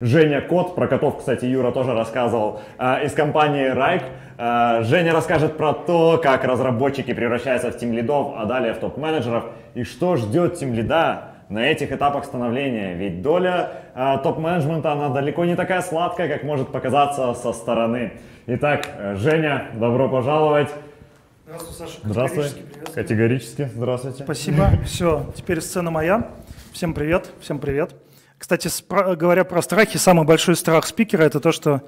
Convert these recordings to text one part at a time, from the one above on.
Женя Кот, про котов, кстати, Юра тоже рассказывал, э, из компании Райк. Э, Женя расскажет про то, как разработчики превращаются в лидов, а далее в топ-менеджеров, и что ждет лида на этих этапах становления. Ведь доля э, топ-менеджмента, она далеко не такая сладкая, как может показаться со стороны. Итак, Женя, добро пожаловать. Здравствуй, Саша. Здравствуй. Категорически, Категорически. Здравствуйте. Спасибо. Все, теперь сцена моя. Всем привет. Всем привет. Кстати, говоря про страхи, самый большой страх спикера – это то, что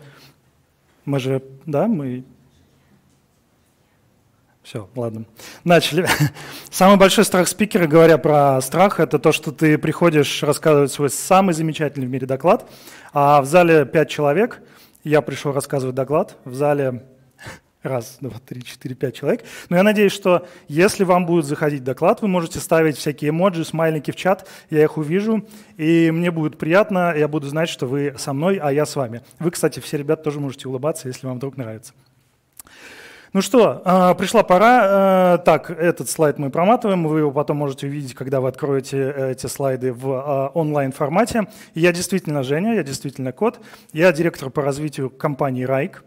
мы же, да, мы все, ладно. Начали. Самый большой страх спикера, говоря про страх, это то, что ты приходишь рассказывать свой самый замечательный в мире доклад, а в зале пять человек, я пришел рассказывать доклад, в зале раз, два, три, четыре, пять человек. Но я надеюсь, что если вам будет заходить доклад, вы можете ставить всякие эмоджи, смайлики в чат, я их увижу, и мне будет приятно, я буду знать, что вы со мной, а я с вами. Вы, кстати, все ребята тоже можете улыбаться, если вам вдруг нравится. Ну что, а, пришла пора. Э, так, этот слайд мы проматываем. Вы его потом можете увидеть, когда вы откроете эти слайды в а, онлайн-формате. Я действительно Женя, я действительно Кот. Я директор по развитию компании «Райк».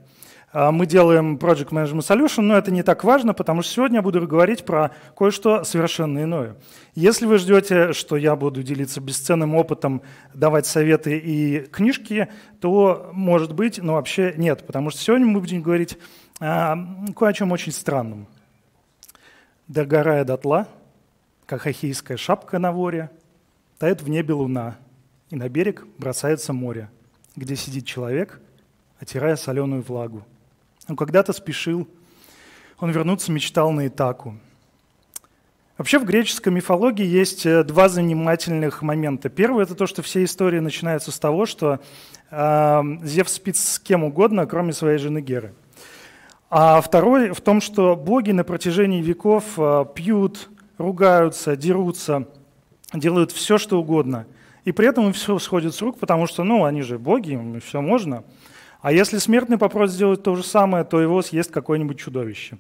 А, мы делаем Project Management Solution, но это не так важно, потому что сегодня я буду говорить про кое-что совершенно иное. Если вы ждете, что я буду делиться бесценным опытом, давать советы и книжки, то может быть, но вообще нет, потому что сегодня мы будем говорить а, кое о чем очень странном. Догорая дотла, как ахейская шапка на воре, тает в небе луна, и на берег бросается море, где сидит человек, отирая соленую влагу – он когда-то спешил, он вернуться мечтал на Итаку. Вообще в греческой мифологии есть э, два занимательных момента. Первый – это то, что все истории начинаются с того, что э, Зевс спит с кем угодно, кроме своей жены Геры. А второй в том, что боги на протяжении веков э, пьют, ругаются, дерутся, делают все, что угодно. И при этом им все сходит с рук, потому что ну, они же боги, им все можно – а если смертный попросит сделать то же самое, то его съест какое-нибудь чудовище.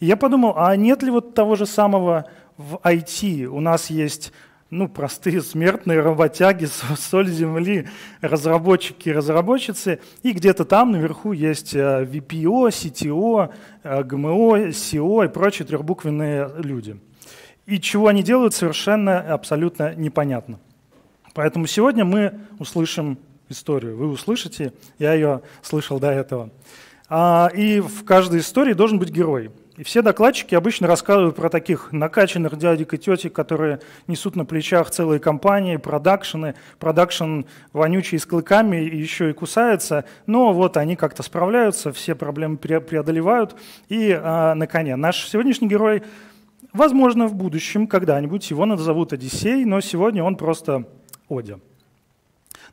И я подумал, а нет ли вот того же самого в IT? У нас есть ну, простые смертные работяги, соль земли, разработчики и разработчицы. И где-то там наверху есть VPO, CTO, GMO, CO и прочие трехбуквенные люди. И чего они делают, совершенно абсолютно непонятно. Поэтому сегодня мы услышим историю. Вы услышите, я ее слышал до этого. А, и в каждой истории должен быть герой. И все докладчики обычно рассказывают про таких накачанных дядек и тетек, которые несут на плечах целые компании, продакшены. Продакшн вонючий с клыками и еще и кусается. Но вот они как-то справляются, все проблемы преодолевают. И э, на коне наш сегодняшний герой, возможно, в будущем когда-нибудь его назовут Одиссей, но сегодня он просто Одя.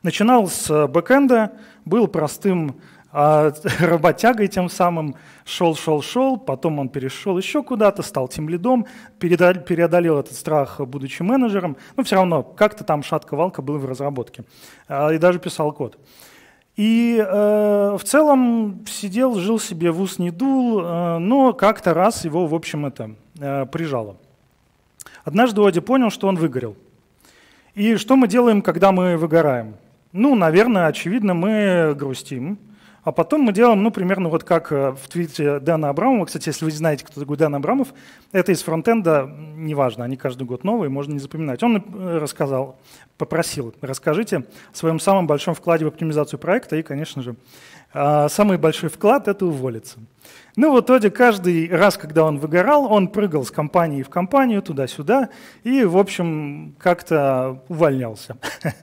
Начинал с э, бэкэнда, был простым а, работягой тем самым шел, шел, шел, потом он перешел еще куда-то, стал тем лидом, преодолел этот страх, э, будучи менеджером, но все равно как-то там шатка-валка была в разработке, а, и даже писал код. И э, в целом сидел, жил себе в ус не дул, э, но как-то раз его, в общем, это э, прижало. Однажды Оди понял, что он выгорел. И что мы делаем, когда мы выгораем? Ну, наверное, очевидно, мы грустим. А потом мы делаем, ну, примерно вот как э, в твите Дэна Абрамова. Кстати, если вы знаете, кто такой Дэн Абрамов, это из фронтенда, неважно, они каждый год новые, можно не запоминать. Он э, рассказал, попросил, расскажите о своем самом большом вкладе в оптимизацию проекта и, конечно же, а, самый большой вклад – это уволиться. Ну, в итоге каждый раз, когда он выгорал, он прыгал с компании в компанию, туда-сюда, и, в общем, как-то увольнялся.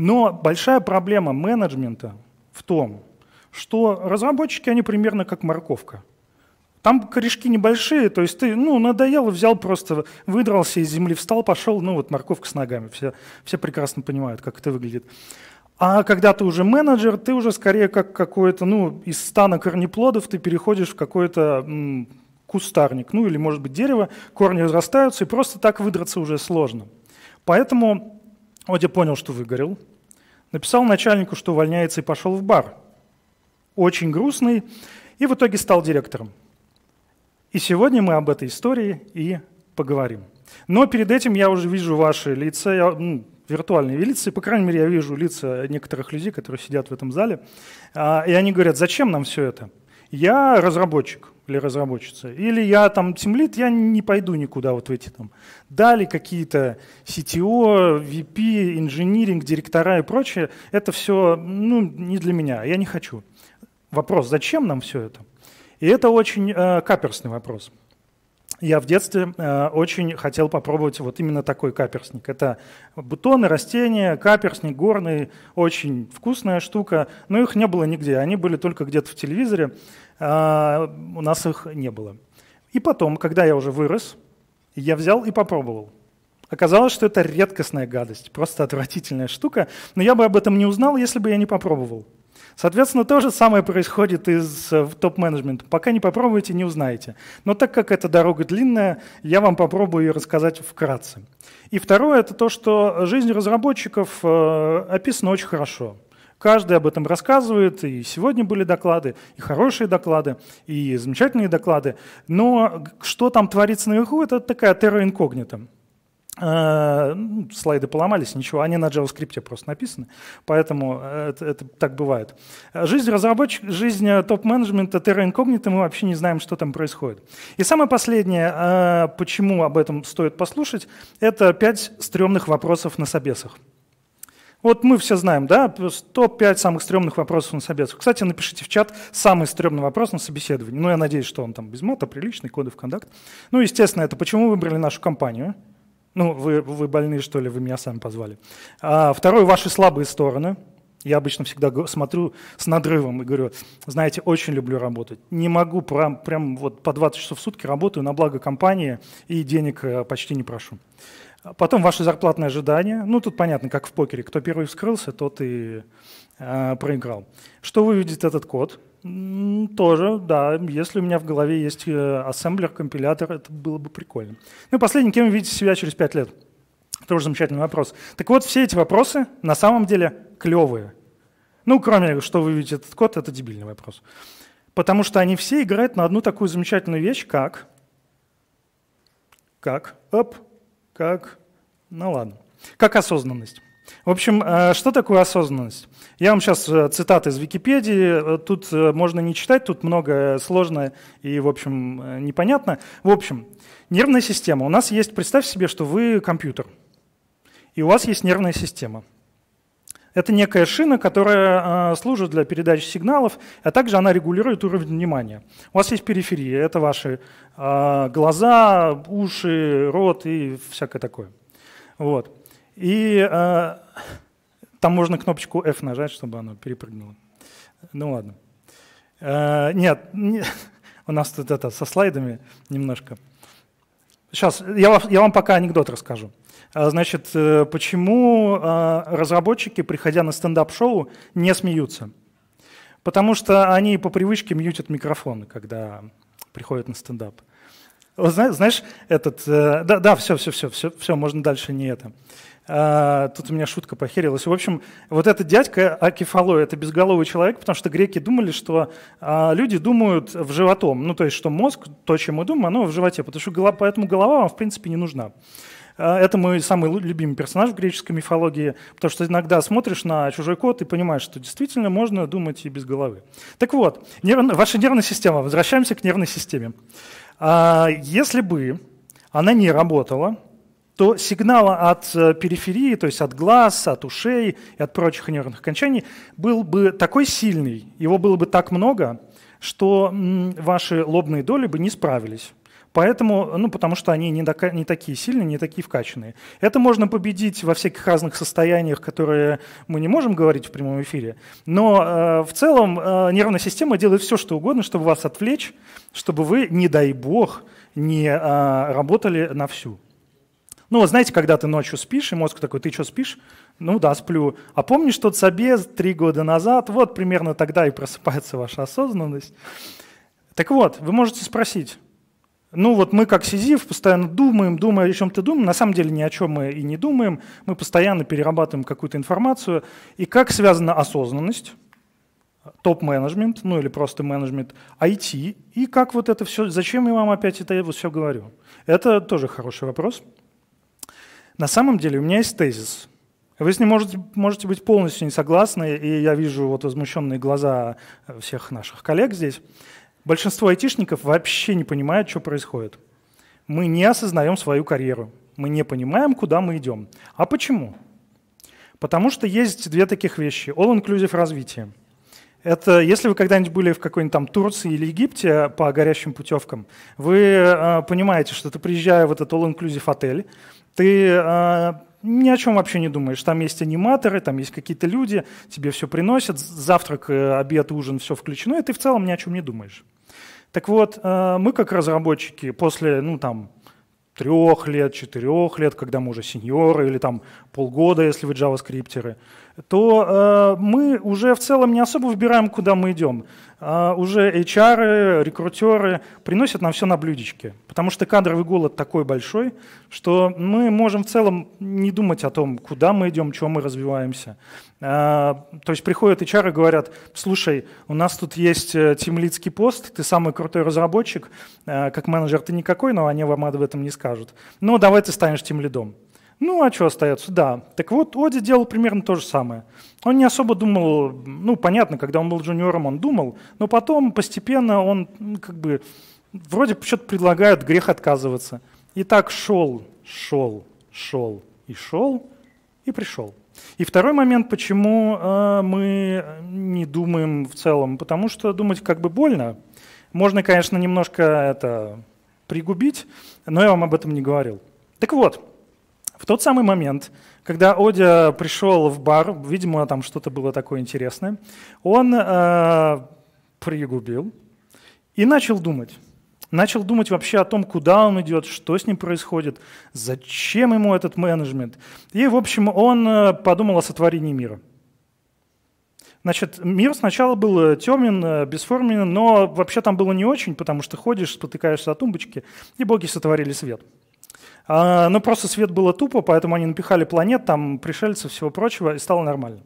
Но большая проблема менеджмента в том, что разработчики, они примерно как морковка. Там корешки небольшие, то есть ты, ну, надоел, взял просто, выдрался из земли, встал, пошел, ну, вот морковка с ногами. Все, все прекрасно понимают, как это выглядит. А когда ты уже менеджер, ты уже скорее как какой-то, ну, из стана корнеплодов ты переходишь в какой-то кустарник, ну, или, может быть, дерево, корни разрастаются, и просто так выдраться уже сложно. Поэтому Оди понял, что выгорел, написал начальнику, что увольняется и пошел в бар. Очень грустный, и в итоге стал директором. И сегодня мы об этой истории и поговорим. Но перед этим я уже вижу ваши лица, я, ну, виртуальные лица, и, по крайней мере, я вижу лица некоторых людей, которые сидят в этом зале, а, и они говорят, зачем нам все это? Я разработчик, или разработчица. Или я там темлит, я не пойду никуда вот в эти там. Дали какие-то CTO, VP, инжиниринг, директора и прочее. Это все ну, не для меня, я не хочу. Вопрос, зачем нам все это? И это очень э, каперсный вопрос. Я в детстве э, очень хотел попробовать вот именно такой каперсник. Это бутоны, растения, каперсник горный, очень вкусная штука, но их не было нигде. Они были только где-то в телевизоре. А, у нас их не было. И потом, когда я уже вырос, я взял и попробовал. Оказалось, что это редкостная гадость, просто отвратительная штука, но я бы об этом не узнал, если бы я не попробовал. Соответственно, то же самое происходит и с э, топ-менеджментом. Пока не попробуете, не узнаете. Но так как эта дорога длинная, я вам попробую ее рассказать вкратце. И второе – это то, что жизнь разработчиков э, описана очень хорошо – Каждый об этом рассказывает, и сегодня были доклады, и хорошие доклады, и замечательные доклады. Но что там творится наверху, это такая терра инкогнита. Э, ну, слайды поломались, ничего, они на JavaScript просто написаны, поэтому э, это, это так бывает. Жизнь разработчик, жизнь э, топ-менеджмента Terra Incognita, мы вообще не знаем, что там происходит. И самое последнее, почему об этом стоит послушать, это пять стрёмных вопросов на собесах. Вот мы все знаем, да, топ-5 самых стрёмных вопросов на собеседовании. Кстати, напишите в чат самый стрёмный вопрос на собеседовании. Ну, я надеюсь, что он там без мата, приличный, в контакт. Ну, естественно, это почему вы выбрали нашу компанию. Ну, вы, вы больные, что ли, вы меня сами позвали. А, второе, ваши слабые стороны. Я обычно всегда смотрю с надрывом и говорю, знаете, очень люблю работать. Не могу, прям, прям вот по 20 часов в сутки работаю на благо компании и денег э, почти не прошу. Потом ваши зарплатные ожидания. Ну, тут понятно, как в покере. Кто первый вскрылся, тот и э, проиграл. Что выведет этот код? Тоже, да. Если у меня в голове есть э, ассемблер, компилятор, это было бы прикольно. Ну и последний, кем вы видите себя через 5 лет? Тоже замечательный вопрос. Так вот, все эти вопросы на самом деле клевые. Ну, кроме, что вы видите этот код, это дебильный вопрос. Потому что они все играют на одну такую замечательную вещь, как... Как? Оп. Как? Ну ладно. Как осознанность. В общем, э, что такое осознанность? Я вам сейчас э, цитаты из Википедии. Э, тут можно не читать, тут много сложное и, в общем, непонятно. В общем, нервная система. У нас есть, представь себе, что вы компьютер – и у вас есть нервная система. Это некая шина, которая а, служит для передачи сигналов, а также она регулирует уровень внимания. У вас есть периферия, это ваши а, глаза, уши, рот и всякое такое. Вот. И а, там можно кнопочку F нажать, чтобы она перепрыгнула. Ну ладно. Нет, у нас тут это со слайдами немножко. Сейчас я вам пока анекдот расскажу. А, значит, э, почему а, разработчики, приходя на стендап-шоу, не смеются? Потому что они по привычке мьютят микрофоны, когда приходят на стендап. Знаешь, этот... Э, да, да, все, все, все, все, все, можно дальше не это. А, тут у меня шутка похерилась. В общем, вот этот дядька Акифалой, это безголовый человек, потому что греки думали, что люди думают в животом. Ну, то есть, что мозг, то, чем мы думаем, оно в животе, потому что поэтому голова вам, в принципе, не нужна. А, это мой самый любимый персонаж в греческой мифологии, потому что иногда смотришь на чужой код и понимаешь, что действительно можно думать и без головы. Так вот, нервно, ваша нервная система, возвращаемся к нервной системе. А, если бы она не работала, то сигнала от э, периферии, то есть от глаз, от ушей и от прочих нервных окончаний, был бы такой сильный, его было бы так много, что ваши лобные доли бы не справились. Поэтому, ну, потому что они не, дока- не такие сильные, не такие вкачанные. Это можно победить во всяких разных состояниях, которые мы не можем говорить в прямом эфире. Но э, в целом э, нервная система делает все, что угодно, чтобы вас отвлечь, чтобы вы, не дай бог, не э, работали на всю. Ну, вот знаете, когда ты ночью спишь, и мозг такой, ты что, спишь? Ну да, сплю. А помнишь тот собес три года назад? Вот примерно тогда и просыпается ваша осознанность. Так вот, вы можете спросить, ну вот мы как Сизиф постоянно думаем, думаем о чем-то думаем, на самом деле ни о чем мы и не думаем, мы постоянно перерабатываем какую-то информацию. И как связана осознанность, топ-менеджмент, ну или просто менеджмент, IT, и как вот это все, зачем я вам опять это вот все говорю? Это тоже хороший вопрос. На самом деле у меня есть тезис. Вы с ним можете, можете быть полностью не согласны, и я вижу вот возмущенные глаза всех наших коллег здесь. Большинство айтишников вообще не понимают, что происходит. Мы не осознаем свою карьеру. Мы не понимаем, куда мы идем. А почему? Потому что есть две таких вещи. All-inclusive развитие. Это если вы когда-нибудь были в какой-нибудь там Турции или Египте по горящим путевкам, вы э, понимаете, что ты приезжаешь в этот all-inclusive отель, ты э, ни о чем вообще не думаешь. Там есть аниматоры, там есть какие-то люди, тебе все приносят, завтрак, э, обед, ужин, все включено, и ты в целом ни о чем не думаешь. Так вот, э, мы как разработчики после, ну там, трех лет, четырех лет, когда мы уже сеньоры, или там полгода, если вы джаваскриптеры, то э, мы уже в целом не особо выбираем, куда мы идем. Э, уже HR, рекрутеры приносят нам все на блюдечке, потому что кадровый голод такой большой, что мы можем в целом не думать о том, куда мы идем, чем мы развиваемся. А, то есть приходят HR и говорят, слушай, у нас тут есть тимлицкий э, пост, ты самый крутой разработчик, э, как менеджер ты никакой, но они вам об этом не скажут. Ну, давай ты станешь тимлидом. Ну, а что остается? Да. Так вот, Оди делал примерно то же самое. Он не особо думал, ну, понятно, когда он был джуниором, он думал, но потом постепенно он ну, как бы вроде что-то предлагает грех отказываться. И так шел, шел, шел и шел и пришел. И второй момент, почему э, мы не думаем в целом, потому что думать как бы больно. Можно, конечно, немножко это пригубить, но я вам об этом не говорил. Так вот, в тот самый момент, когда Одя пришел в бар, видимо, там что-то было такое интересное, он э, пригубил и начал думать начал думать вообще о том, куда он идет, что с ним происходит, зачем ему этот менеджмент. И, в общем, он э, подумал о сотворении мира. Значит, мир сначала был э, темен, э, бесформенен, но вообще там было не очень, потому что ходишь, спотыкаешься о тумбочке, и боги сотворили свет. А, но ну, просто свет было тупо, поэтому они напихали планет, там пришельцев, всего прочего, и стало нормально.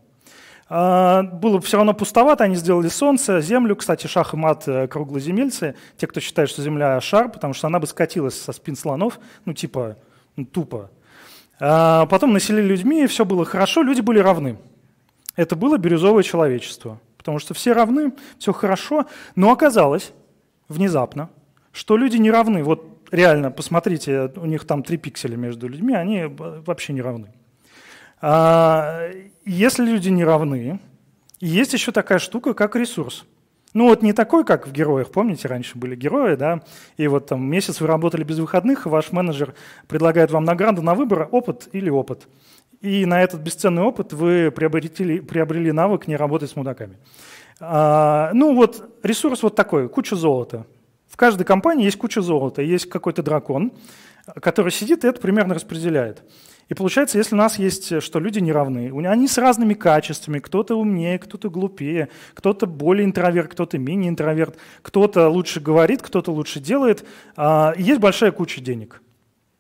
А, было все равно пустовато, они сделали солнце, землю. Кстати, шах и мат э, круглоземельцы, те, кто считает, что земля шар, потому что она бы скатилась со спин слонов, ну типа ну, тупо. А, потом населили людьми, все было хорошо, люди были равны. Это было бирюзовое человечество, потому что все равны, все хорошо. Но оказалось внезапно, что люди не равны. Вот реально, посмотрите, у них там три пикселя между людьми, они э, вообще не равны. А, если люди не равны, есть еще такая штука, как ресурс. Ну вот не такой, как в героях, помните, раньше были герои, да, и вот там месяц вы работали без выходных, и ваш менеджер предлагает вам награду на выбор, опыт или опыт. И на этот бесценный опыт вы приобрели, приобрели навык не работать с мудаками. А, ну вот ресурс вот такой, куча золота. В каждой компании есть куча золота, есть какой-то дракон, который сидит и это примерно распределяет. И получается, если у нас есть, э, что люди не равны, они с разными качествами, кто-то умнее, кто-то глупее, кто-то более интроверт, кто-то менее интроверт, кто-то лучше говорит, кто-то лучше делает, а, и есть большая куча денег.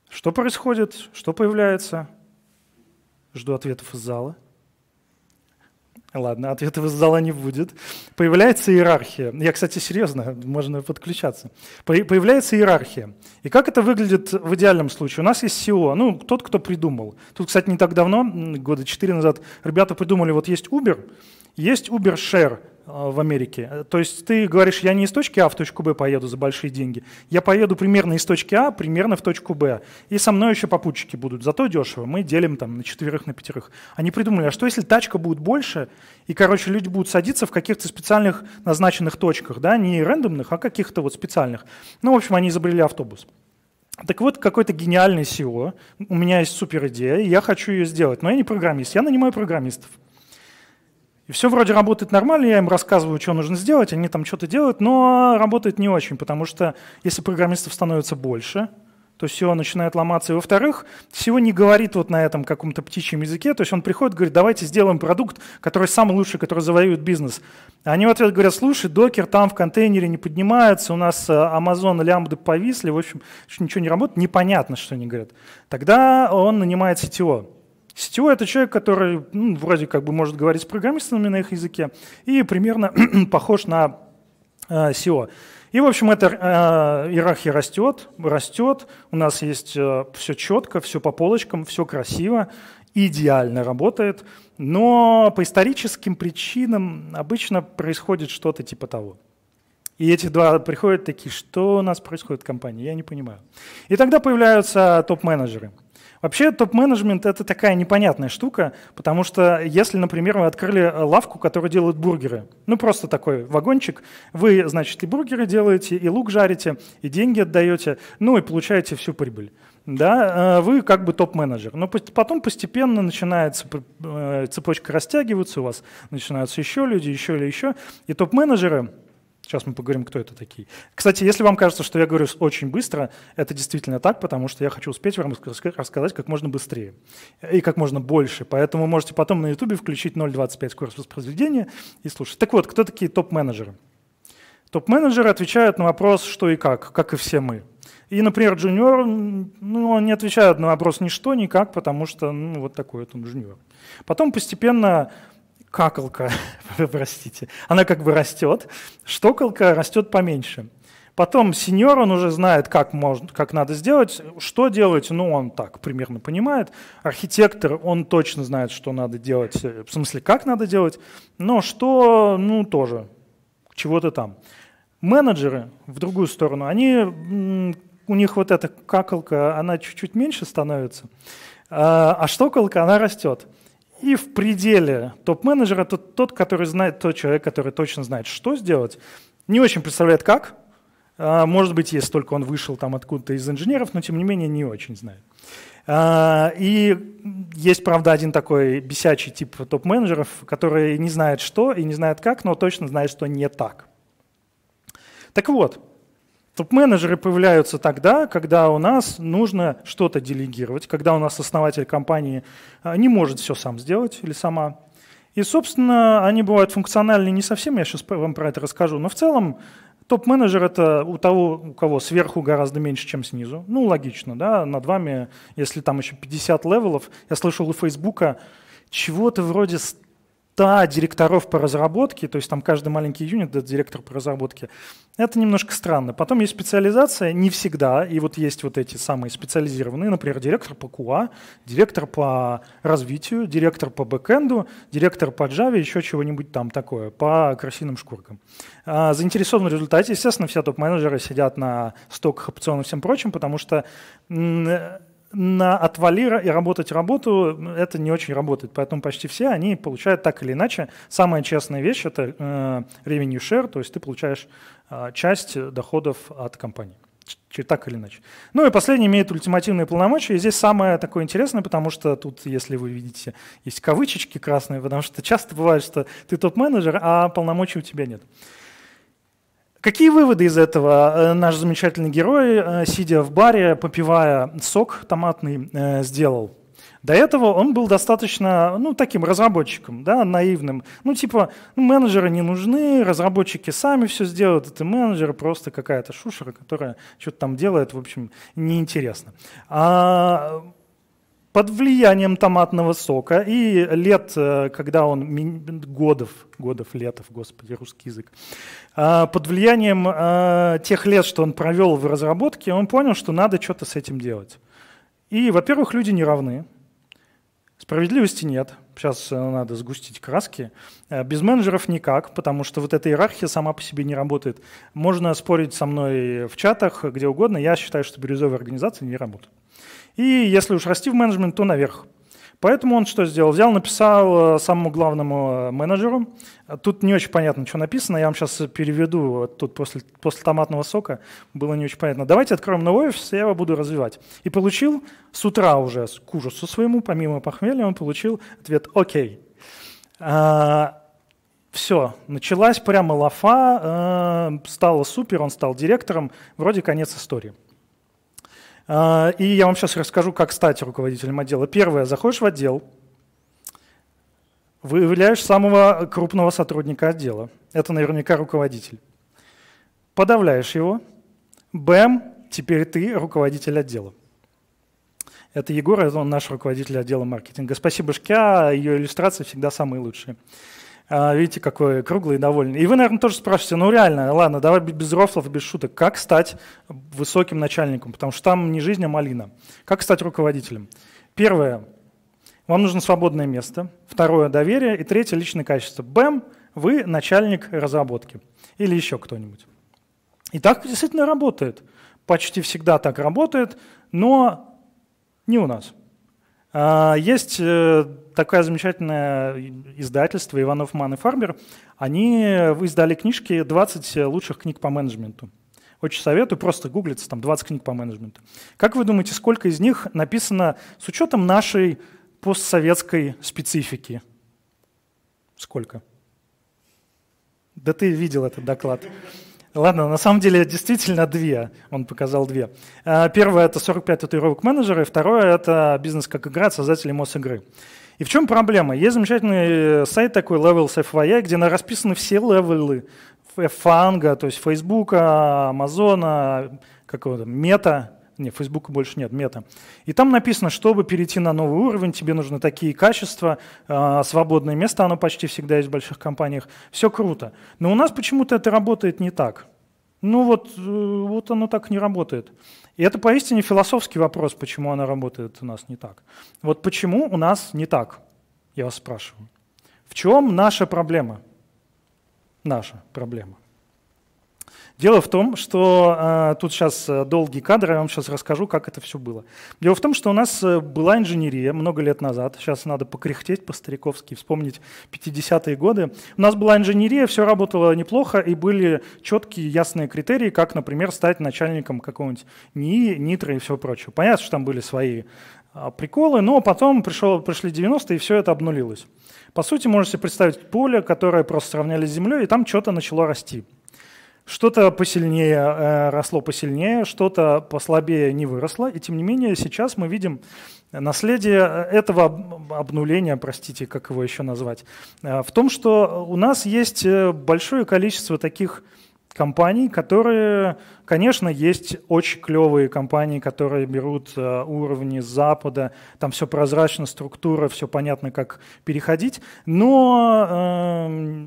Что происходит? Что появляется? Жду ответов из зала. Ладно, ответа вы задала не будет. Появляется иерархия. Я, кстати, серьезно, можно подключаться. Появляется иерархия. И как это выглядит в идеальном случае? У нас есть SEO, ну, тот, кто придумал. Тут, кстати, не так давно, года 4 назад, ребята придумали, вот есть Uber, есть Uber Share, Э, в Америке. Э, то есть ты говоришь, я не из точки А в точку Б поеду за большие деньги, я поеду примерно из точки А примерно в точку Б. И со мной еще попутчики будут, зато дешево. Мы делим там на четверых, на пятерых. Они придумали, а что если тачка будет больше, и, короче, люди будут садиться в каких-то специальных назначенных точках, да, не рандомных, а каких-то вот специальных. Ну, в общем, они изобрели автобус. Так вот, какой-то гениальный SEO, у меня есть супер идея, я хочу ее сделать, но я не программист, я нанимаю программистов. И все вроде работает нормально, я им рассказываю, что нужно сделать, они там что-то делают, но работает не очень, потому что если программистов становится больше, то все начинает ломаться. И во-вторых, всего не говорит вот на этом каком-то птичьем языке. То есть он приходит, говорит, давайте сделаем продукт, который самый лучший, который завоюет бизнес. А они в ответ говорят, слушай, докер там в контейнере не поднимается, у нас э, Amazon и лямбды повисли, в общем, ничего не работает, непонятно, что они говорят. Тогда он нанимает CTO. CTO — это человек, который ну, вроде как бы может говорить с программистами на их языке и примерно похож на э, SEO. И, в общем, эта э, иерархия растет, растет. У нас есть э, все четко, все по полочкам, все красиво, идеально работает. Но по историческим причинам обычно происходит что-то типа того. И эти два приходят такие, что у нас происходит в компании, я не понимаю. И тогда появляются топ-менеджеры – Вообще топ-менеджмент – это такая непонятная штука, потому что если, например, вы открыли э, лавку, которая делает бургеры, ну просто такой вагончик, вы, значит, и бургеры делаете, и лук жарите, и деньги отдаете, ну и получаете всю прибыль да, э, вы как бы топ-менеджер. Но потом постепенно начинается э, цепочка растягиваться, у вас начинаются еще люди, еще или еще. И топ-менеджеры Сейчас мы поговорим, кто это такие. Кстати, если вам кажется, что я говорю очень быстро, это действительно так, потому что я хочу успеть вам рассказать как можно быстрее и как можно больше. Поэтому можете потом на YouTube включить 0.25 скорость воспроизведения и слушать. Так вот, кто такие топ-менеджеры? Топ-менеджеры отвечают на вопрос, что и как, как и все мы. И, например, джуниор, ну, он не отвечает на вопрос ни что, ни как, потому что, ну, вот такой вот он джуниор. Потом постепенно каколка, простите, она как бы растет, штоколка растет поменьше. Потом сеньор, он уже знает, как, можно, как надо сделать, что делать, ну, он так примерно понимает. Архитектор, он точно знает, что надо делать, э, в смысле, как надо делать, но что, ну, тоже, чего-то там. Менеджеры, в другую сторону, они, у них вот эта каколка, она чуть-чуть меньше становится, а, а штоколка, она растет. И в пределе топ-менеджера это тот, который знает, тот человек, который точно знает, что сделать, не очень представляет как. А, может быть, если только он вышел там откуда-то из инженеров, но тем не менее не очень знает. А, и есть, правда, один такой бесячий тип топ-менеджеров, который не знает что и не знает как, но точно знает, что не так. Так вот, Топ-менеджеры появляются тогда, когда у нас нужно что-то делегировать, когда у нас основатель компании а, не может все сам сделать или сама. И, собственно, они бывают функциональны не совсем, я сейчас вам про это расскажу, но в целом топ-менеджер – это у того, у кого сверху гораздо меньше, чем снизу. Ну, логично, да, над вами, если там еще 50 левелов, я слышал у Фейсбука, чего-то вроде та директоров по разработке, то есть там каждый маленький юнит это директор по разработке, это немножко странно. Потом есть специализация, не всегда, и вот есть вот эти самые специализированные, например, директор по QA, директор по развитию, директор по бэкэнду, директор по Java, еще чего-нибудь там такое, по красивым шкуркам. А, Заинтересован в результате, естественно, все топ-менеджеры сидят на стоках опционов и всем прочим, потому что на от и работать работу это не очень работает. Поэтому почти все они получают так или иначе. Самая честная вещь – это э, revenue share, то есть ты получаешь э, часть доходов от компании. Так или иначе. Ну и последний имеет ультимативные полномочия. И здесь самое такое интересное, потому что тут, если вы видите, есть кавычечки красные, потому что часто бывает, что ты топ-менеджер, а полномочий у тебя нет. Какие выводы из этого э, наш замечательный герой, э, сидя в баре, попивая сок томатный, э, сделал? До этого он был достаточно, ну, таким разработчиком, да, наивным. Ну, типа, ну, менеджеры не нужны, разработчики сами все сделают, это менеджер просто какая-то шушера, которая что-то там делает, в общем, неинтересно. А под влиянием томатного сока и лет, э, когда он, годов, годов, летов, господи, русский язык, а, под влиянием а, тех лет, что он провел в разработке, он понял, что надо что-то с этим делать. И, во-первых, люди не равны, справедливости нет, сейчас э, надо сгустить краски. Э, без менеджеров никак, потому что вот эта иерархия сама по себе не работает. Можно спорить со мной в чатах, где угодно, я считаю, что бирюзовые организации не работают. И если уж расти в менеджмент, то наверх. Поэтому он что сделал? Взял, написал э, самому главному э, менеджеру. Тут не очень понятно, что написано. Я вам сейчас переведу. Тут после, после томатного сока было не очень понятно. Давайте откроем новый офис, я его буду развивать. И получил с утра уже, к ужасу своему, помимо похмелья, он получил ответ «Окей». А, все, началась прямо лафа, э, стало супер, он стал директором. Вроде конец истории. А, и я вам сейчас расскажу, как стать руководителем отдела. Первое, заходишь в отдел, выявляешь самого крупного сотрудника отдела. Это наверняка руководитель. Подавляешь его. Бэм, теперь ты руководитель отдела. Это Егор, это он наш руководитель отдела маркетинга. Спасибо Шкя, а ее иллюстрации всегда самые лучшие. А, видите, какой круглый и довольный. И вы, наверное, тоже спрашиваете, ну реально, ладно, давай без рофлов, без шуток, как стать высоким начальником? Потому что там не жизнь, а малина. Как стать руководителем? Первое, вам нужно свободное место. Второе, доверие. И третье, личное качество. Бэм, вы начальник разработки. Или еще кто-нибудь. И так действительно работает. Почти всегда так работает, но не у нас. А, есть э, такое замечательное издательство Иванов, Ман и Фармер. Они издали книжки «20 лучших книг по менеджменту». Очень советую, просто гуглится там 20 книг по менеджменту. Как вы думаете, сколько из них написано с учетом нашей постсоветской специфики? Сколько? Да ты видел этот доклад. Ладно, на самом деле действительно две. Он показал две. Э, первое – это 45 татуировок менеджера, и второе – это бизнес как игра от создателей МОС-игры. И в чем проблема? Есть замечательный э, сайт такой Levels FYI, где расписаны все левелы фанга, то есть Фейсбука, Амазона, какого-то мета, не, Facebook больше нет, мета. И там написано, чтобы перейти на новый уровень, тебе нужны такие качества, а, свободное место, оно почти всегда есть в больших компаниях. Все круто. Но у нас почему-то это работает не так. Ну вот, э, вот оно так не работает. И это поистине философский вопрос, почему оно работает у нас не так. Вот почему у нас не так, я вас спрашиваю. В чем наша проблема? Наша проблема. Дело в том, что э, тут сейчас э, долгий кадр, я вам сейчас расскажу, как это все было. Дело в том, что у нас э, была инженерия много лет назад, сейчас надо покряхтеть по-стариковски, вспомнить 50-е годы. У нас была инженерия, все работало неплохо, и были четкие, ясные критерии, как, например, стать начальником какого-нибудь НИИ, НИТРа и все прочее. Понятно, что там были свои а, приколы, но потом пришел, пришли 90-е, и все это обнулилось. По сути, можете представить поле, которое просто сравняли с землей, и там что-то начало расти. Что-то посильнее э, росло посильнее, что-то послабее не выросло. И тем не менее сейчас мы видим наследие э, этого обнуления, простите, как его еще назвать, э, в том, что у нас есть э, большое количество таких компаний, которые, конечно, есть очень клевые компании, которые берут э, уровни с запада, там все прозрачно, структура, все понятно, как переходить, но э,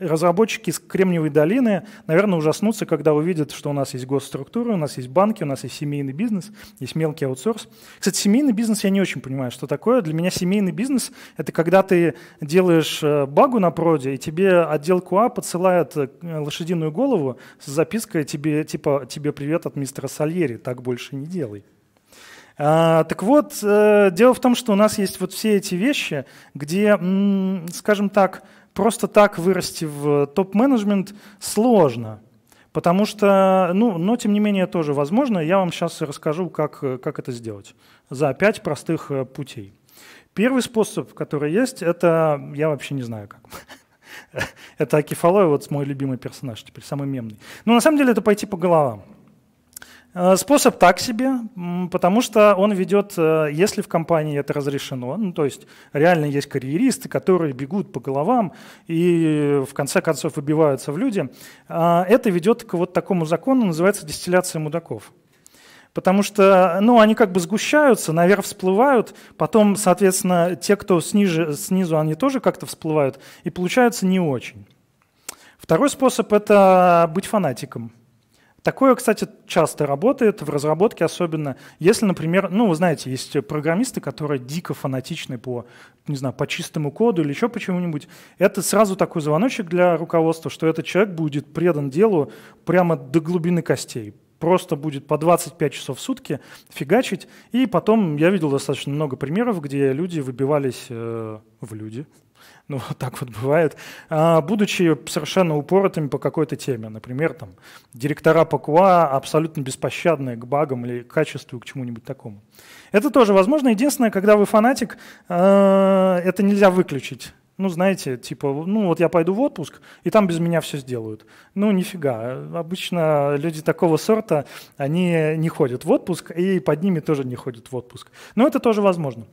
разработчики из Кремниевой долины, наверное, ужаснутся, когда увидят, что у нас есть госструктура, у нас есть банки, у нас есть семейный бизнес, есть мелкий аутсорс. Кстати, семейный бизнес я не очень понимаю, что такое. Для меня семейный бизнес – это когда ты делаешь э, багу на проде, и тебе отдел QA а подсылает э, лошадиную куриную голову с запиской тебе, типа «Тебе привет от мистера Сальери, так больше не делай». А, так вот, э, дело в том, что у нас есть вот все эти вещи, где, м, скажем так, просто так вырасти в топ-менеджмент сложно – Потому что, ну, но тем не менее тоже возможно. Я вам сейчас расскажу, как, как это сделать. За пять простых э, путей. Первый способ, который есть, это я вообще не знаю как. это Акифалой, вот мой любимый персонаж, теперь самый мемный. Но ну, на самом деле это пойти по головам. Э, способ так себе, потому что он ведет, э, если в компании это разрешено, ну, то есть реально есть карьеристы, которые бегут по головам и э, в конце концов выбиваются в люди, это ведет к вот такому закону, называется дистилляция мудаков. Потому что ну, они как бы сгущаются, наверх всплывают, потом, соответственно, те, кто снижи, снизу, они тоже как-то всплывают, и получается не очень. Второй способ – это быть фанатиком. Такое, кстати, часто работает в разработке особенно, если, например, ну, вы знаете, есть программисты, которые дико фанатичны по, не знаю, по чистому коду или еще почему-нибудь. Это сразу такой звоночек для руководства, что этот человек будет предан делу прямо до глубины костей, просто будет по 25 часов в сутки фигачить. И потом я видел достаточно много примеров, где люди выбивались э, в люди. Ну, вот так вот бывает. А, будучи совершенно упоротыми по какой-то теме. Например, там, директора по КУА абсолютно беспощадные к багам или к качеству, к чему-нибудь такому. Это тоже возможно. Единственное, когда вы фанатик, э, это нельзя выключить ну, знаете, типа, ну, вот я пойду в отпуск, и там без меня все сделают. Ну, нифига. Обычно люди такого сорта, они не ходят в отпуск, и под ними тоже не ходят в отпуск. Но это тоже возможно.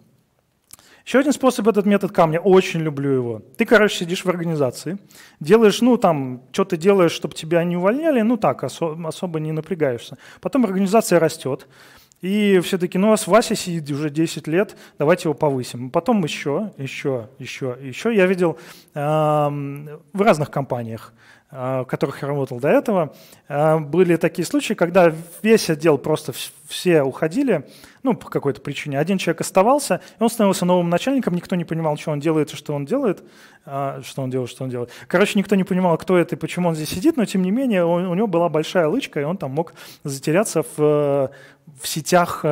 Еще один способ этот метод камня. Очень люблю его. Ты, короче, сидишь в организации, делаешь, ну, там, что ты делаешь, чтобы тебя не увольняли, ну, так, особо не напрягаешься. Потом организация растет, и все таки ну у вас Вася сидит уже 10 лет, давайте его повысим. Потом еще, еще, еще, еще. Я видел э, в разных компаниях Э, в которых я работал до этого, э, были такие случаи, когда весь отдел просто все уходили, ну, по какой-то причине. Один человек оставался, и он становился новым начальником, никто не понимал, что он делает и что он делает, э, что он делает, что он делает. Короче, никто не понимал, кто это и почему он здесь сидит, но, тем не менее, у него была большая лычка, и он там мог затеряться в, в сетях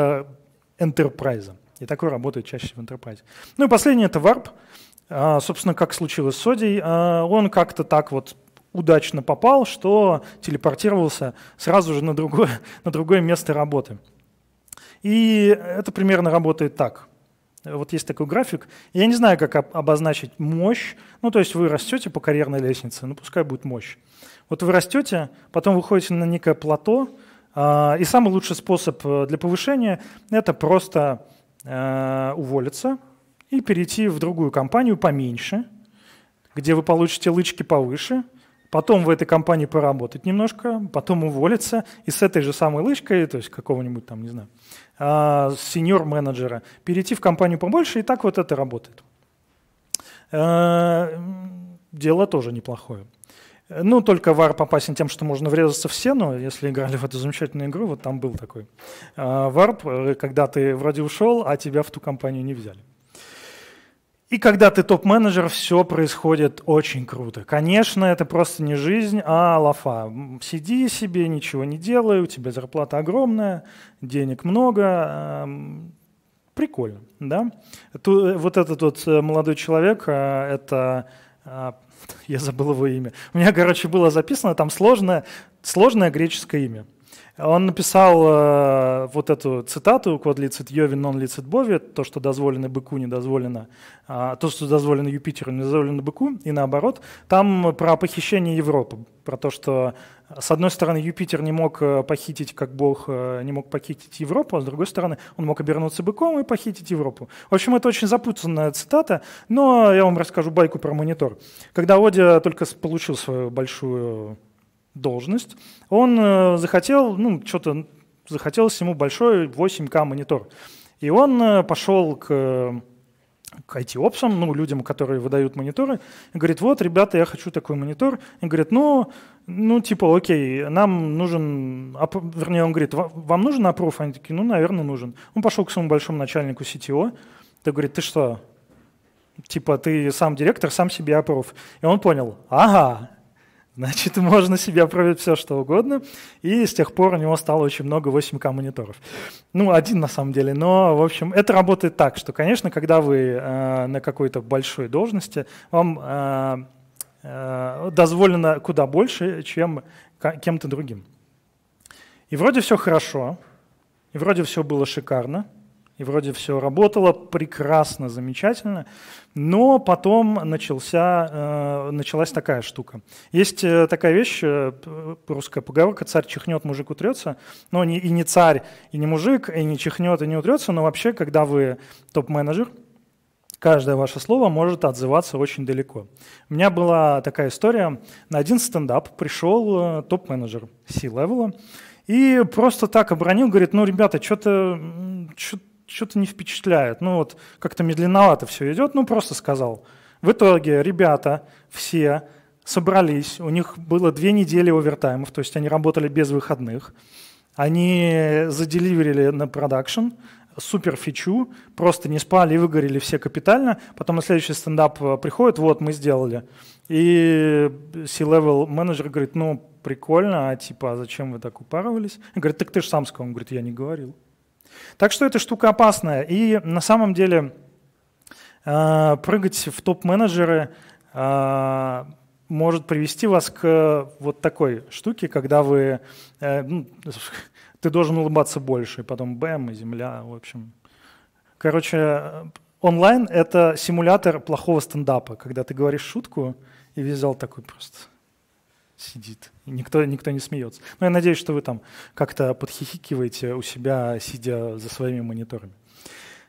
энтерпрайза. И такое работает чаще в enterprise. Ну и последнее — это варп. Собственно, как случилось с Содей, он как-то так вот удачно попал, что телепортировался сразу же на другое, на другое место работы. И это примерно работает так. Вот есть такой график. Я не знаю, как обозначить мощь. Ну, то есть вы растете по карьерной лестнице, ну, пускай будет мощь. Вот вы растете, потом выходите на некое плато, а, и самый лучший способ э, для повышения – это просто э, уволиться и перейти в другую компанию поменьше, где вы получите лычки повыше – потом в этой компании поработать немножко, потом уволиться, и с этой же самой лыжкой, то есть какого-нибудь там, не знаю, а, сеньор-менеджера, перейти в компанию побольше, и так вот это работает. Э, дело тоже неплохое. Ну, только вар опасен тем, что можно врезаться в стену. Если играли в эту замечательную игру, вот там был такой а, варп, э, когда ты вроде ушел, а тебя в ту компанию не взяли. И когда ты топ-менеджер, все происходит очень круто. Конечно, это просто не жизнь, а лафа. Сиди себе, ничего не делай, у тебя зарплата огромная, денег много. Эм, прикольно, да? Тут, э, вот этот вот э, молодой человек, э, это... Я забыл его имя. У меня, короче, было записано там сложное, сложное греческое имя. Он написал э, вот эту цитату «Quod licit Jovi non licit bovi», то, что дозволено быку, не дозволено, э, то, что дозволено Юпитеру, не дозволено быку, и наоборот. Там про похищение Европы, про то, что с одной стороны, Юпитер не мог э, похитить, как бог э, не мог похитить Европу, а с другой стороны, он мог обернуться быком и похитить Европу. В общем, это очень запутанная цитата, но я вам расскажу байку про монитор. Когда Одя только получил свою большую должность, он э, захотел, ну, что-то захотелось ему большой 8К монитор. И он э, пошел к, к IT-опсам, ну, людям, которые выдают мониторы, и говорит, вот, ребята, я хочу такой монитор. И говорит, ну, ну, типа, окей, нам нужен, вернее, он говорит, вам нужен аппрув? Они такие, ну, наверное, нужен. Он пошел к своему большому начальнику CTO, ты говорит, ты что, типа, ты сам директор, сам себе аппрув. И он понял, ага, Значит, можно себе проверить все, что угодно. И с тех пор у него стало очень много 8К мониторов. Ну, один на самом деле. Но, в общем, это работает так, что, конечно, когда вы э, на какой-то большой должности, вам э, э, дозволено куда больше, чем кем-то другим. И вроде все хорошо, и вроде все было шикарно. И вроде все работало прекрасно, замечательно, но потом начался, э, началась такая штука. Есть э, такая вещь, э, русская поговорка, царь чихнет, мужик утрется. Но ну, не, и не царь, и не мужик, и не чихнет, и не утрется, но вообще, когда вы топ-менеджер, каждое ваше слово может отзываться очень далеко. У меня была такая история. На один стендап пришел э, топ-менеджер C-левела и просто так обронил, говорит, ну, ребята, что-то что то что-то не впечатляет. Ну вот как-то медленновато все идет, ну просто сказал. В итоге ребята все собрались, у них было две недели овертаймов, то есть они работали без выходных. Они заделиверили на продакшн, супер фичу, просто не спали и выгорели все капитально. Потом на следующий стендап э, приходит, вот, мы сделали. И C-level менеджер говорит, ну, прикольно, а типа, а зачем вы так упарывались? Он говорит, так ты же сам сказал. Он говорит, я не говорил. Так что эта штука опасная. И на самом деле э, прыгать в топ-менеджеры э, может привести вас к э, вот такой штуке, когда вы, ну, ты должен улыбаться больше, и потом бэм, и земля, в общем. Короче, онлайн — это симулятор плохого стендапа, когда ты говоришь шутку, и визал такой просто — сидит. Никто, никто не смеется. Но я надеюсь, что вы там как-то подхихикиваете у себя, сидя за своими мониторами.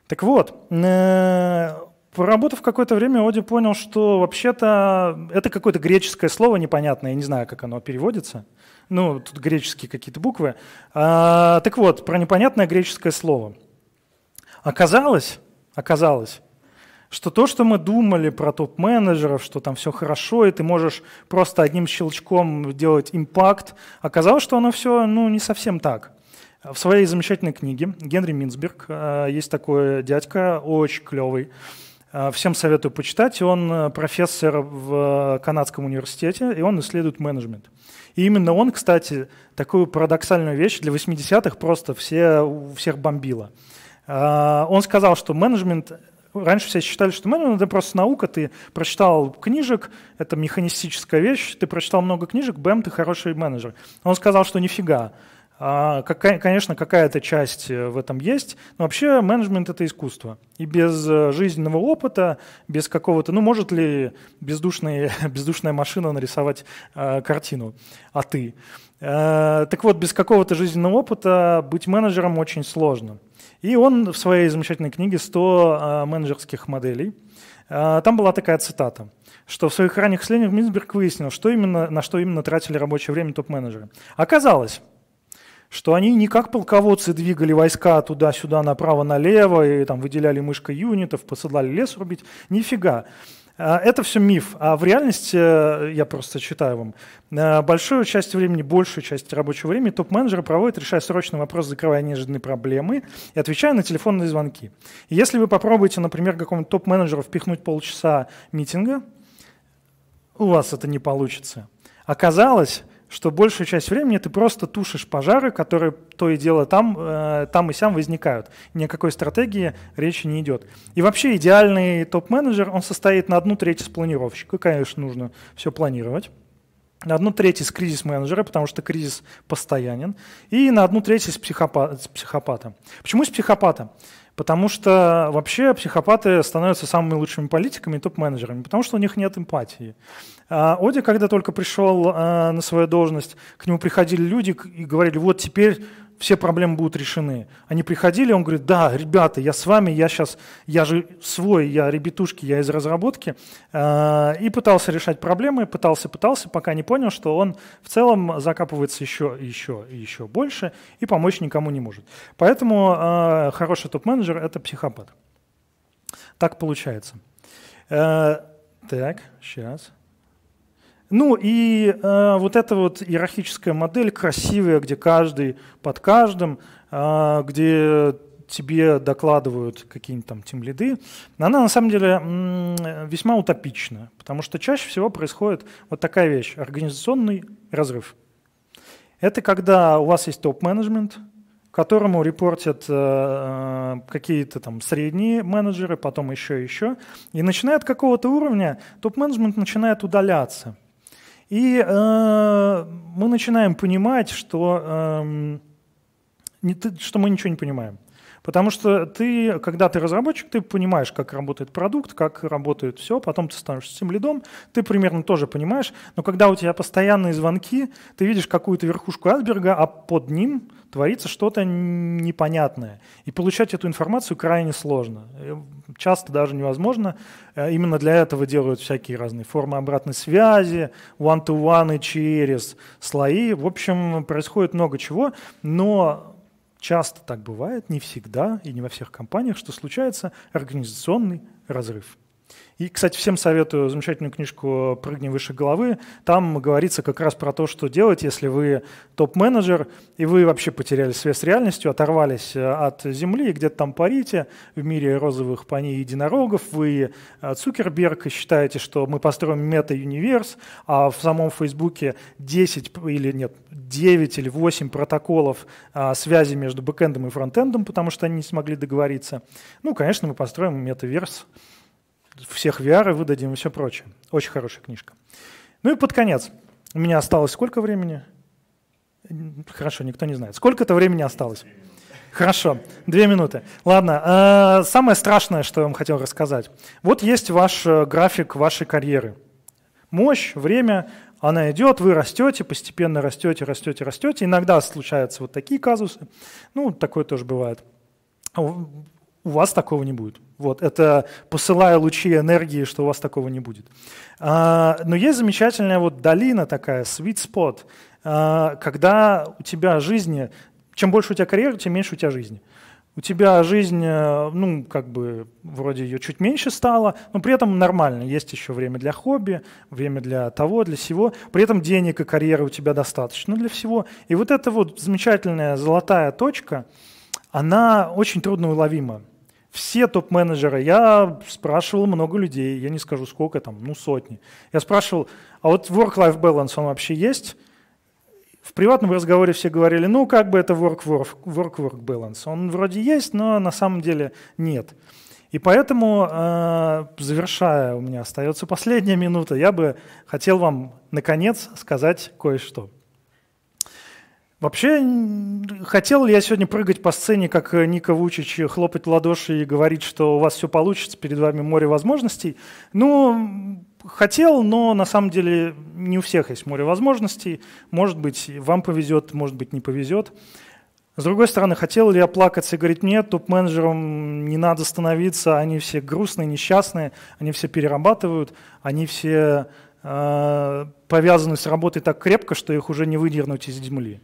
Так вот, э, Поработав какое-то время, Оди понял, что вообще-то это какое-то греческое слово непонятное, я не знаю, как оно переводится. Ну, тут греческие какие-то буквы. А, так вот, про непонятное греческое слово. Оказалось, оказалось, что то, что мы думали про топ-менеджеров, что там все хорошо, и ты можешь просто одним щелчком делать импакт, оказалось, что оно все ну, не совсем так. В своей замечательной книге Генри Минцберг э, есть такой дядька, очень клевый, э, Всем советую почитать. Он э, профессор в Канадском университете, и он исследует менеджмент. И именно он, кстати, такую парадоксальную вещь для 80-х просто все, у всех бомбило. Он сказал, что менеджмент раньше все считали, что менеджмент ну, — это просто наука, ты прочитал книжек, это механистическая вещь, ты прочитал много книжек, бэм, ты хороший менеджер. Он сказал, что нифига. А, какая, конечно, какая-то часть э, в этом есть, но вообще менеджмент — это искусство. И без э, жизненного опыта, без какого-то... Ну, может ли бездушный, бездушная машина нарисовать э, картину, а ты? Э, так вот, без какого-то жизненного опыта быть менеджером очень сложно. — и он в своей замечательной книге «100 а, менеджерских моделей» а, Там была такая цитата, что в своих ранних исследованиях Минсберг выяснил, что именно, на что именно тратили рабочее время топ-менеджеры. Оказалось, что они не как полководцы двигали войска туда-сюда, направо-налево, и там выделяли мышкой юнитов, посылали лес рубить. Нифига. А, это все миф. А в реальности, э, я просто читаю вам, э, большую часть времени, большую часть рабочего времени топ-менеджеры проводят, решая срочный вопрос, закрывая неожиданные проблемы и отвечая на телефонные звонки. если вы попробуете, например, какому-нибудь топ-менеджеру впихнуть полчаса митинга, у вас это не получится. Оказалось, что большую часть времени ты просто тушишь пожары, которые то и дело там, э, там и сям возникают. Ни о какой стратегии речи не идет. И вообще идеальный топ-менеджер, он состоит на одну треть из планировщика, конечно, нужно все планировать на одну треть из кризис-менеджера, потому что кризис постоянен, и на одну треть из психопата. психопата. Почему из психопата? Потому что вообще психопаты становятся самыми лучшими политиками и топ-менеджерами, потому что у них нет эмпатии. А Оди, когда только пришел а, на свою должность, к нему приходили люди и говорили, вот теперь все проблемы будут решены. Они приходили, он говорит, да, ребята, я с вами, я сейчас, я же свой, я ребятушки, я из разработки. А, и пытался решать проблемы, пытался, пытался, пока не понял, что он в целом закапывается еще, еще, еще больше и помочь никому не может. Поэтому хороший топ-менеджер – это психопат. Так получается. Э, так, сейчас. Ну и э, вот эта вот иерархическая модель красивая, где каждый под каждым, э, где тебе докладывают какие-нибудь там тем лиды, она на самом деле весьма утопична, потому что чаще всего происходит вот такая вещь – организационный разрыв. Это когда у вас есть топ-менеджмент, которому репортят э, какие-то там средние менеджеры, потом еще и еще. И начиная от какого-то уровня топ-менеджмент начинает удаляться – и э, мы начинаем понимать, что, э, не, ты, что мы ничего не понимаем. Потому что ты, когда ты разработчик, ты понимаешь, как работает продукт, как работает все, потом ты становишься тем лидом, ты примерно тоже понимаешь, но когда у тебя постоянные звонки, ты видишь какую-то верхушку айсберга, а под ним творится что-то непонятное. И получать эту информацию крайне сложно. Э, часто даже невозможно. Э, именно для этого делают всякие разные формы обратной связи, one-to-one через слои. В общем, происходит много чего, но часто так бывает, не всегда и не во всех компаниях, что случается организационный разрыв. И, кстати, всем советую замечательную книжку «Прыгни выше головы». Там говорится как раз про то, что делать, если вы топ-менеджер, и вы вообще потеряли связь с реальностью, оторвались э, от земли, и где-то там парите в мире розовых пони единорогов, вы э, Цукерберг, и считаете, что мы построим мета-юниверс, а в самом Фейсбуке 10 или нет, 9 или 8 протоколов э, связи между бэкэндом и фронтендом, потому что они не смогли договориться. Ну, конечно, мы построим метаверс всех VR выдадим и все прочее. Очень хорошая книжка. Ну и под конец. У меня осталось сколько времени? Хорошо, никто не знает. Сколько это времени осталось? Хорошо, две минуты. Ладно, э, самое страшное, что я вам хотел рассказать. Вот есть ваш э, график вашей карьеры. Мощь, время, она идет, вы растете, постепенно растете, растете, растете. Иногда случаются вот такие казусы. Ну, такое тоже бывает. А у вас такого не будет. Вот, это посылая лучи энергии, что у вас такого не будет. А, но есть замечательная вот долина такая, sweet spot, а, когда у тебя жизни, чем больше у тебя карьеры, тем меньше у тебя жизни. У тебя жизнь, э, ну, как бы, вроде ее чуть меньше стало, но при этом нормально. Есть еще время для хобби, время для того, для всего. При этом денег и карьеры у тебя достаточно для всего. И вот эта вот замечательная золотая точка, она очень трудно уловима все топ-менеджеры, я спрашивал много людей, я не скажу сколько там, ну сотни. Я спрашивал, а вот work-life balance он вообще есть? В приватном разговоре все говорили, ну как бы это work-work work-work balance. Он вроде есть, но на самом деле нет. И поэтому, э, завершая, у меня остается последняя минута, я бы хотел вам наконец сказать кое-что. Вообще, хотел ли я сегодня прыгать по сцене, как э, Ника Вучич, э, хлопать в ладоши и говорить, что у вас все получится, перед вами море возможностей? Ну, хотел, но на самом деле не у всех есть море возможностей. Может быть, вам повезет, может быть, не повезет. С другой стороны, хотел ли я плакаться и говорить, нет, топ-менеджерам не надо становиться, они все грустные, несчастные, они все перерабатывают, они все э, повязаны с работой так крепко, что их уже не выдернуть из земли.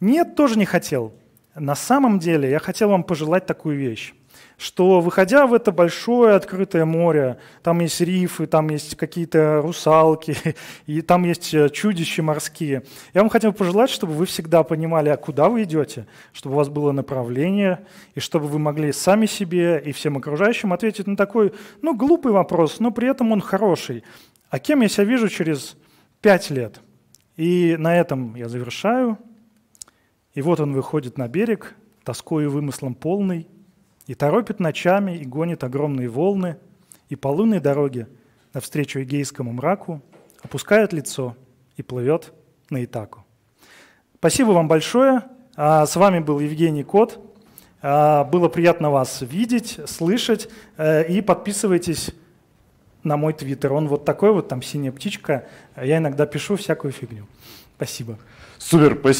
Нет, тоже не хотел. На самом деле я хотел вам пожелать такую вещь что выходя в это большое открытое море, там есть рифы, там есть какие-то русалки, и там есть э, чудища морские, я вам хотел пожелать, чтобы вы всегда понимали, а куда вы идете, чтобы у вас было направление, и чтобы вы могли сами себе и всем окружающим ответить на такой, ну, глупый вопрос, но при этом он хороший. А кем я себя вижу через пять лет? И на этом я завершаю. И вот он выходит на берег, тоскою вымыслом полный, и торопит ночами, и гонит огромные волны, и по лунной дороге навстречу эгейскому мраку опускает лицо и плывет на Итаку. Спасибо вам большое. А, с вами был Евгений Кот. А, было приятно вас видеть, слышать. Э, и подписывайтесь на мой твиттер. Он вот такой вот, там синяя птичка. Я иногда пишу всякую фигню. Спасибо. Супер, спасибо.